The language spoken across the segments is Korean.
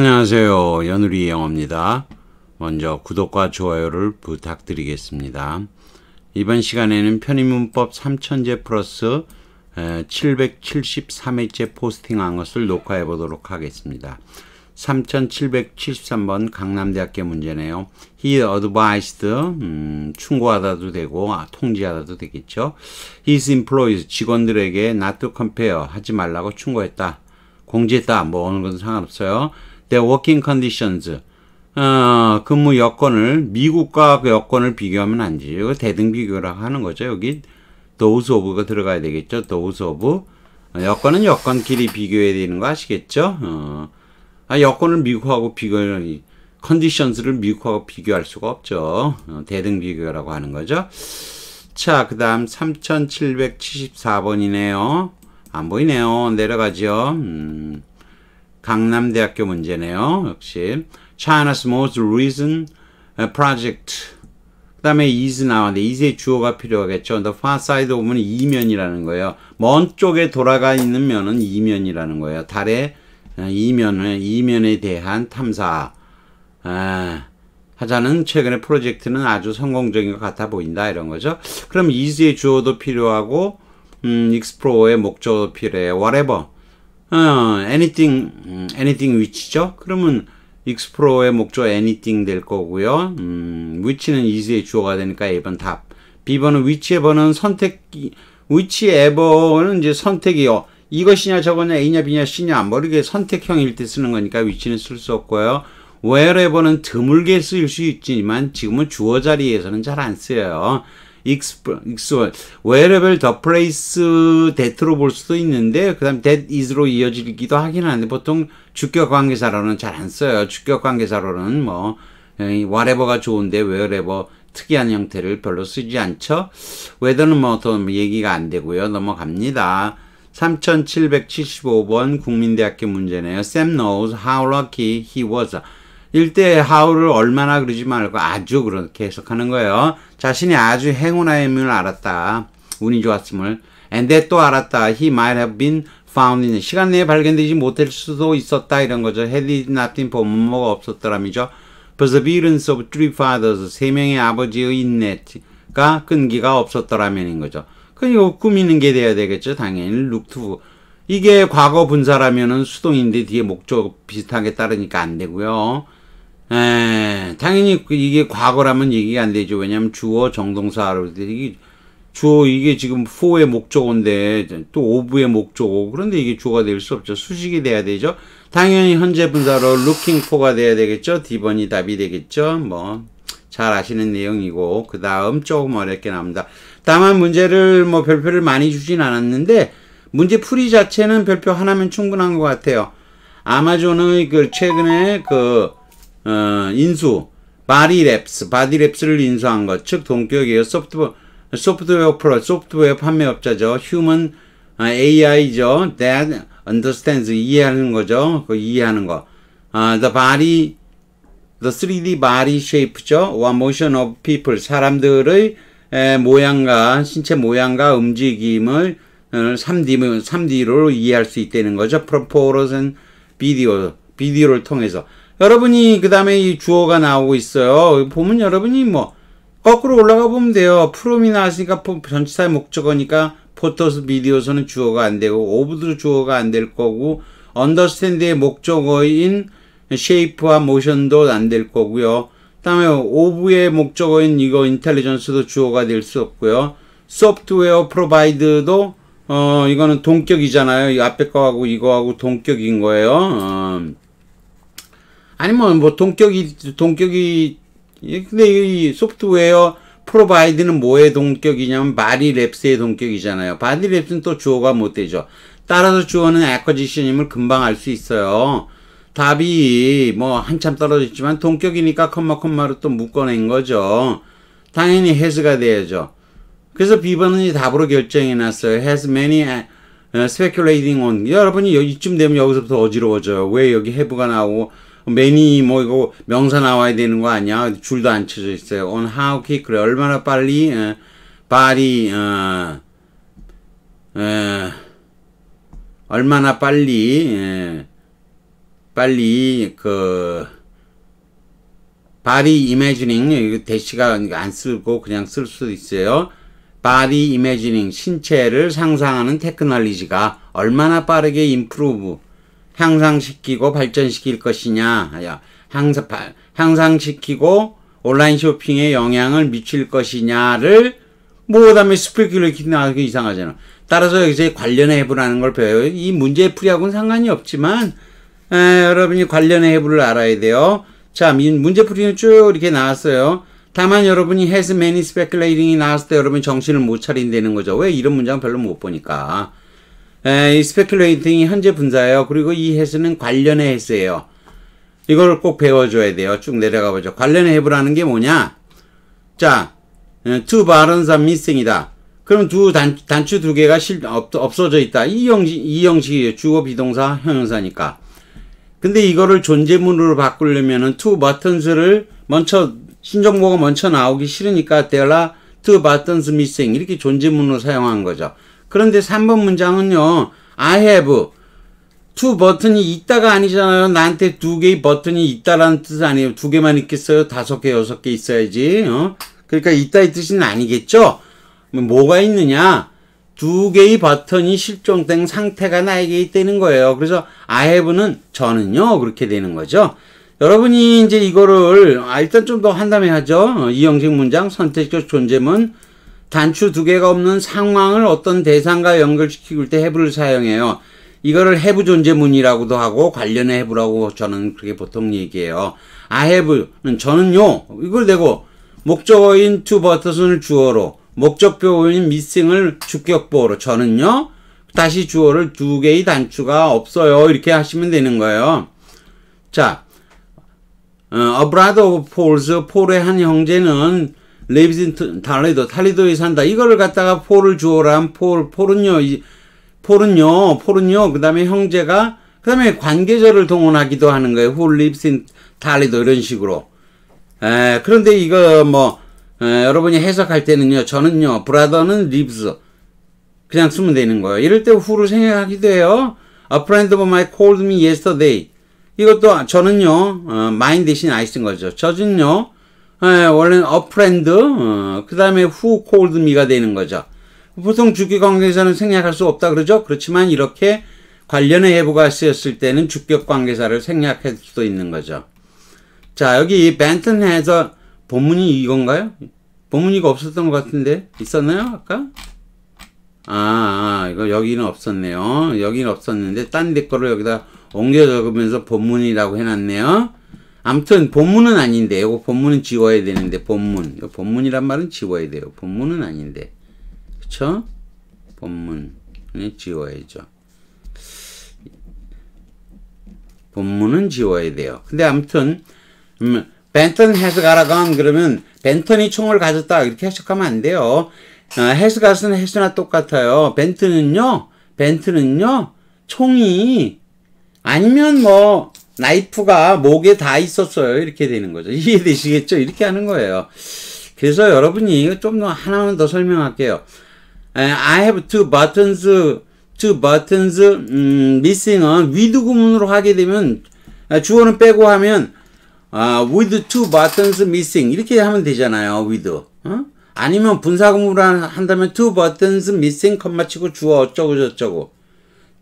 안녕하세요. 연우리 영어입니다. 먼저 구독과 좋아요를 부탁드리겠습니다. 이번 시간에는 편의문법 3천제 플러스 773회째 포스팅한 것을 녹화해 보도록 하겠습니다. 3773번 강남대학교 문제네요. He advised, 음, 충고하다도 되고, 아, 통지하다도 되겠죠. His employees, 직원들에게 not to compare, 하지 말라고 충고했다. 공지했다. 뭐 어느 건 상관없어요. their working conditions, 어, 근무 여건을 미국과 그 여건을 비교하면 안 되죠. 이거 대등 비교라고 하는 거죠. 여기 those of가 들어가야 되겠죠. those of 어, 여건은 여건끼리 비교해야 되는 거 아시겠죠? 어, 아, 여건을 미국하고 비교를 컨디션스를 미국하고 비교할 수가 없죠. 어, 대등 비교라고 하는 거죠. 자, 그 다음 3774번이네요. 안 보이네요. 내려가죠. 음. 강남대학교 문제네요. 역시 China's most recent uh, project 그 다음에 is 나왔는데 is의 주어가 필요하겠죠. The far side 보면 이면이라는 거예요. 먼 쪽에 돌아가 있는 면은 이면이라는 거예요. 달의 어, 이면을 이면에 대한 탐사 아, 하자는 최근의 프로젝트는 아주 성공적인 것 같아 보인다 이런 거죠. 그럼 is의 주어도 필요하고 음, explore의 목적도 필요해. whatever 어, anything, 음, anything which죠? 그러면 익스프로의 목적 anything 될 거고요. 음, which는 is의 주어가 되니까 1번 답. B번은 whichever는 선택이, whichever는 이제 선택이요. 이것이냐 저거냐 A냐 B냐 C냐 안 모르게 선택형일 때 쓰는 거니까 위치는 쓸 수 없고요. wherever는 드물게 쓰일 수 있지만 지금은 주어 자리에서는 잘 안 쓰여요. 익스프 w h e r e 레 e r the p l a 로볼 수도 있는데 그 다음 that i 로 이어지기도 하긴 하는데 보통 주격 관계사로는 잘 안 써요. 주격 관계사로는 뭐 예, whatever가 좋은데 wherever 특이한 형태를 별로 쓰지 않죠. 웨더는뭐 어떤 얘기가 안 되고요. 넘어갑니다. 3775번 국민대학교 문제네요. Sam knows how lucky he was 일대하울을 얼마나 그러지 말고 아주 그렇게 해석하는 거예요. 자신이 아주 행운하임을 알았다. 운이 좋았음을. And that 또 알았다. He might have been found in. 시간 내에 발견되지 못할 수도 있었다. 이런 거죠. Had it not been for 뭐가 없었더라면이죠. Perseverance of three fathers. 세 명의 아버지의 인내가 끈기가 없었더라면인 거죠. 그리고 그러니까 그 꾸미는 게 돼야 되겠죠. 당연히. Look to. 이게 과거 분사라면은 수동인데 뒤에 목적 비슷하게 따르니까 안 되고요. 에, 예, 당연히 그 이게 과거라면 얘기가 안 되죠. 왜냐면 주어 정동사로 이게 주어 이게 지금 4의 목적어인데 또 5부의 목적어 그런데 이게 주어가 될 수 없죠. 수식이 돼야 되죠. 당연히 현재 분사로 looking for가 돼야 되겠죠. 디번이 답이 되겠죠. 뭐 잘 아시는 내용이고 그 다음 조금 어렵게 나옵니다. 다만 문제를 뭐 별표를 많이 주진 않았는데 문제 풀이 자체는 별표 하나면 충분한 것 같아요. 아마존의 그 최근에 그 어, 인수, 바디랩스, 바디랩스를 인수한 것, 즉 동격이에요. 소프트, 소프트웨어 프로, 소프트웨어 판매업자죠. 휴먼 어, AI죠. That understands, 이해하는 거죠. 그 이해하는 거. 어, the body, the 3D body shape죠. One motion of people, 사람들의 에, 모양과 신체 모양과 움직임을 3D, 어, 3D로 이해할 수 있다는 거죠. Proportion 비디오, 비디오를 통해서. 여러분이 그 다음에 이 주어가 나오고 있어요. 보면 여러분이 뭐 거꾸로 올라가 보면 돼요. 프롬이 나왔으니까 전치사의 목적어니까 포토스 미디어서는 주어가 안 되고 오브도 주어가 안 될 거고 언더스탠드의 목적어인 쉐이프와 모션도 안 될 거고요. 다음에 오브의 목적어인 이거 인텔리전스도 주어가 될 수 없고요. 소프트웨어 프로바이드도 어 이거는 동격이잖아요. 이 앞에 거하고 이거하고 동격인 거예요. 어. 아니면 뭐 동격이 동격이 근데 이 소프트웨어 프로바이드는 뭐의 동격이냐면 바디랩스의 동격이잖아요. 바디랩스는 또 주어가 못 되죠. 따라서 주어는 acquisition임을 금방 알 수 있어요. 답이 뭐 한참 떨어졌지만 동격이니까 컴마 컴마로 또 묶어낸 거죠. 당연히 has가 돼야죠. 그래서 비번은 답으로 결정해 놨어요. has many uh, speculating on. 여러분이 이쯤 되면 여기서부터 어지러워져요. 왜 여기 have가 나오고 매니 뭐 이거 명사 나와야 되는 거 아니야? 줄도 안 쳐져 있어요. on how quick 그래 얼마나 빨리 어, b o 어, 어, 얼마나 빨리 에, 예, 빨리 그 b o imagining 이거 대시가 안 쓰고 그냥 쓸 수도 있어요. body i m 신체를 상상하는 테크놀리지가 얼마나 빠르게 i m p r 향상시키고 발전시킬 것이냐, 향상, 향상시키고 온라인 쇼핑에 영향을 미칠 것이냐를 뭐 그다음에 스피큘레이션 하기 이상하잖아. 따라서 여 이제 관련 해보라는걸 배워요. 이 문제 풀이하고는 상관이 없지만 에, 여러분이 관련 해보를 알아야 돼요. 자, 문제 풀이는 쭉 이렇게 나왔어요. 다만 여러분이 has many speculating이 나왔을 때 여러분 정신을 못 차린다는 거죠. 왜 이런 문장 별로 못 보니까. 에, 이 스페큘레이팅이 현재 분사예요. 그리고 이 해수는 관련의 해수예요. 이걸 꼭 배워줘야 돼요. 쭉 내려가 보죠. 관련의 해부라는 게 뭐냐? 자, 투바언사 미생이다. 그럼 두 단, 단추 두 개가 실, 없, 어져 있다. 이 형식, 이 형식이에요. 주어 비동사 형용사니까. 근데 이거를 존재문으로 바꾸려면은 two b 를 먼저 신정보가 먼저 나오기 싫으니까 t h e r two b u 이렇게 존재문으로 사용한 거죠. 그런데 3번 문장은요. I have two 버튼이 있다가 아니잖아요. 나한테 두 개의 버튼이 있다라는 뜻 아니에요. 두 개만 있겠어요? 다섯 개, 여섯 개 있어야지. 어? 그러니까 있다의 뜻은 아니겠죠? 뭐, 뭐가 있느냐? 두 개의 버튼이 실종된 상태가 나에게 있다는 거예요. 그래서 I have는 저는요. 그렇게 되는 거죠. 여러분이 이제 이거를 아, 일단 좀 더한담음에 하죠. 어, 이형식 문장 선택적 존재문 단추 두 개가 없는 상황을 어떤 대상과 연결시킬 때 해부를 사용해요. 이거를 해부 존재문이라고도 하고 관련의 해부라고 저는 그렇게 보통 얘기해요. 아해부는 저는요. 이걸 대고 목적어인 투 버터슨을 주어로 목적표인 미싱을 주격보로 저는요. 다시 주어를 두 개의 단추가 없어요. 이렇게 하시면 되는 거예요. 자, 어, A brother of Paul's, 폴의 한 형제는 레비진 탈리도 달리도에 산다. 이거를 갖다가 폴을 주어란 폴 폴은요 이 폴은요 폴은요 그다음에 형제가 그다음에 관계자를 동원하기도 하는 거예요. 홀립 o l 달리도 이런 식으로. 에, 그런데 이거 뭐 에, 여러분이 해석할 때는요. 저는요. 브라더는 립스. 그냥 쓰면 되는 거예요. 이럴 때후를생각하기도 해요. A friend of mine called me yesterday. 이것도 저는요. 어, mine 대신 I 쓴 거죠. 저는요. 예, 원래는 어프렌드, 어, 그 다음에 후 콜드 미가 되는 거죠. 보통 주격 관계사는 생략할 수 없다 그러죠? 그렇지만 이렇게 관련의 해부가 쓰였을 때는 주격 관계사를 생략할 수도 있는 거죠. 자, 여기 벤튼 해서 본문이 이건가요? 본문이가 없었던 것 같은데 있었나요 아까? 아, 아 이거 여기는 없었네요. 여기는 없었는데 딴 데 거를 여기다 옮겨 적으면서 본문이라고 해놨네요. 아무튼 본문은 아닌데 이거 본문은 지워야 되는데 본문 이 본문이란 말은 지워야 돼요 본문은 아닌데 그쵸? 본문은 지워야죠 본문은 지워야 돼요 근데 아무튼 음, 벤턴 has got a 그러면 벤턴이 총을 가졌다 이렇게 해석하면 안 돼요 어, has got은 나 똑같아요 벤튼는요벤튼는요 총이 아니면 뭐 나이프가 목에 다 있었어요. 이렇게 되는 거죠. 이해되시겠죠? 이렇게 하는 거예요. 그래서 여러분이 이거 좀더 하나만 더 설명할게요. I have two buttons, two buttons 음, missing은 with 구문으로 하게 되면 주어는 빼고 하면 아, with two buttons missing 이렇게 하면 되잖아요. with 어? 아니면 분사구문으로 한다면 two buttons missing 컴마 치고 주어 어쩌고 저쩌고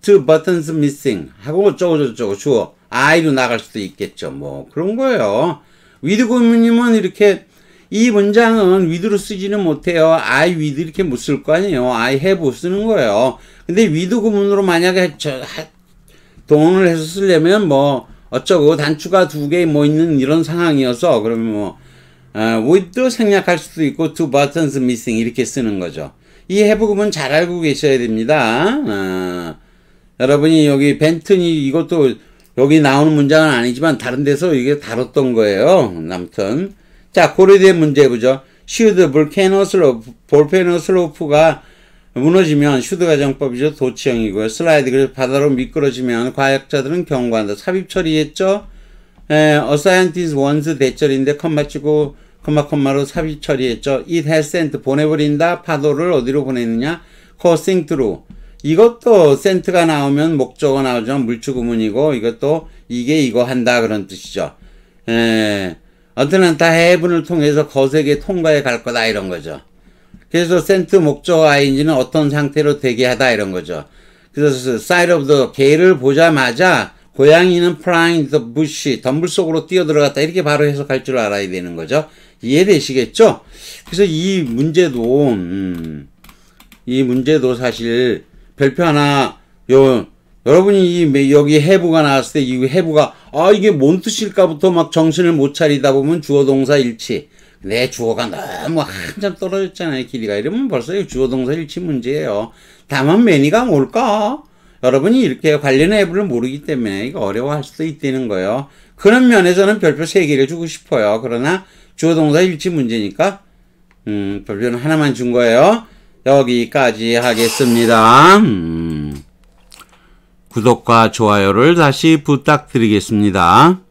two buttons missing 하고 어쩌고 저쩌고 주어 아이도 나갈 수도 있겠죠. 뭐 그런 거예요. 위드고님은 이렇게 이 문장은 위드로 쓰지는 못해요. 아이 위드 이렇게 못 쓸 거 아니에요. 아이 해 v 쓰는 거예요. 근데 위드 구문으로 만약에 저, 동원을 해서 쓰려면 뭐 어쩌고 단추가 두 개 뭐 있는 이런 상황이어서 그러면 뭐 어, with 생략할 수도 있고 two buttons missing 이렇게 쓰는 거죠. 이해부 v e 구문 잘 알고 계셔야 됩니다. 어, 여러분이 여기 벤튼이 이것도 여기 나오는 문장은 아니지만 다른 데서 이게 다뤘던 거예요. 아무튼 자 고려된 문제 보죠. 슈드 볼케노 슬로프 볼페노 슬로프가 무너지면 슈드 가정법이죠. 도치형이고요. 슬라이드 그래서 바다로 미끄러지면 과학자들은 경고한다. 삽입 처리했죠. 에, a scientist w n t s 대절인데 컴마 치고 컴마 컴마로 삽입 처리했죠. it has sent 보내버린다. 파도를 어디로 보내느냐? c o u s i n g through 이것도 센트가 나오면 목적어 나오죠. 물주구문이고 이것도 이게 이거 한다 그런 뜻이죠. 예. 어쨌든 다 해분을 통해서 거세게 통과해 갈 거다 이런 거죠. 그래서 센트 목적어 i 인지는 어떤 상태로 되게 하다 이런 거죠. 그래서 사이 d e o 개를 보자마자 고양이는 f 라잉 i n 시 덤불 속으로 뛰어 들어갔다 이렇게 바로 해석할 줄 알아야 되는 거죠. 이해되시겠죠? 그래서 이 문제도 음, 이 문제도 사실 별표 하나 요 여러분이 이 여기 해부가 나왔을 때 이 해부가 아 이게 뭔 뜻일까부터 막 정신을 못 차리다 보면 주어 동사 일치 내 주어가 너무 한참 떨어졌잖아요 길이가 이러면 벌써 주어 동사 일치 문제예요 다만 매니가 뭘까 여러분이 이렇게 관련 해부를 모르기 때문에 이거 어려워할 수도 있다는 거예요 그런 면에서는 별표 3개를 주고 싶어요 그러나 주어 동사 일치 문제니까 음 별표는 하나만 준 거예요 여기까지 하겠습니다. 음, 구독과 좋아요를 다시 부탁드리겠습니다.